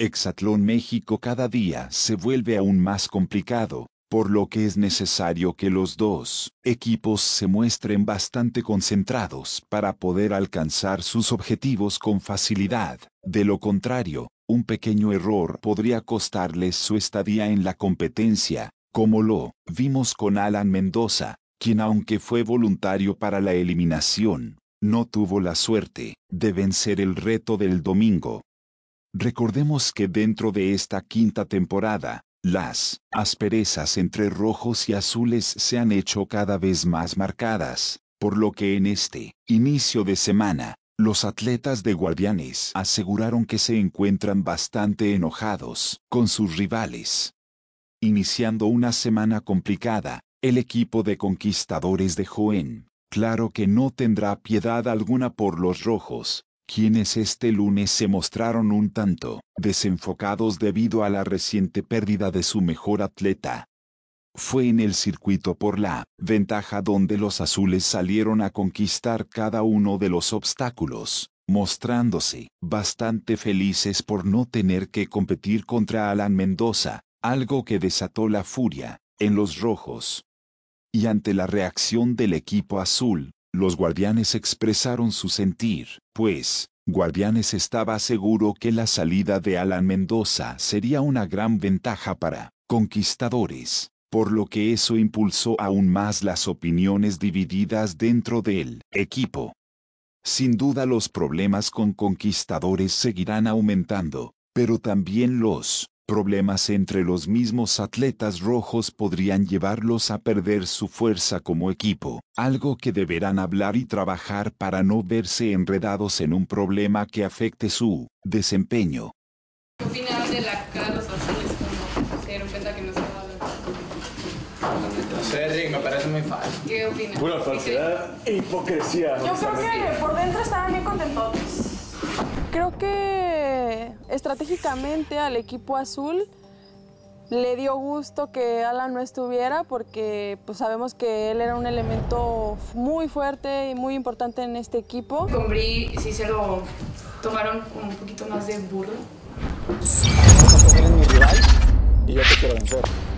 Exatlón México cada día se vuelve aún más complicado, por lo que es necesario que los dos equipos se muestren bastante concentrados para poder alcanzar sus objetivos con facilidad. De lo contrario, un pequeño error podría costarles su estadía en la competencia, como lo vimos con Alan Mendoza, quien aunque fue voluntario para la eliminación, no tuvo la suerte de vencer el reto del domingo, Recordemos que dentro de esta quinta temporada, las asperezas entre rojos y azules se han hecho cada vez más marcadas, por lo que en este inicio de semana, los atletas de Guardianes aseguraron que se encuentran bastante enojados con sus rivales. Iniciando una semana complicada, el equipo de conquistadores de Joen, claro que no tendrá piedad alguna por los rojos, quienes este lunes se mostraron un tanto desenfocados debido a la reciente pérdida de su mejor atleta. Fue en el circuito por la ventaja donde los azules salieron a conquistar cada uno de los obstáculos, mostrándose bastante felices por no tener que competir contra Alan Mendoza, algo que desató la furia en los rojos. Y ante la reacción del equipo azul, los guardianes expresaron su sentir, pues, Guardianes estaba seguro que la salida de Alan Mendoza sería una gran ventaja para conquistadores, por lo que eso impulsó aún más las opiniones divididas dentro del equipo. Sin duda los problemas con conquistadores seguirán aumentando, pero también los Problemas entre los mismos atletas rojos podrían llevarlos a perder su fuerza como equipo, algo que deberán hablar y trabajar para no verse enredados en un problema que afecte su desempeño. ¿Qué de la me parece muy ¿Qué opinas? Yo creo que por dentro bien Creo que estratégicamente al equipo azul le dio gusto que Alan no estuviera porque pues, sabemos que él era un elemento muy fuerte y muy importante en este equipo. Con Bri sí se lo tomaron un poquito más de burro. y yo quiero vencer.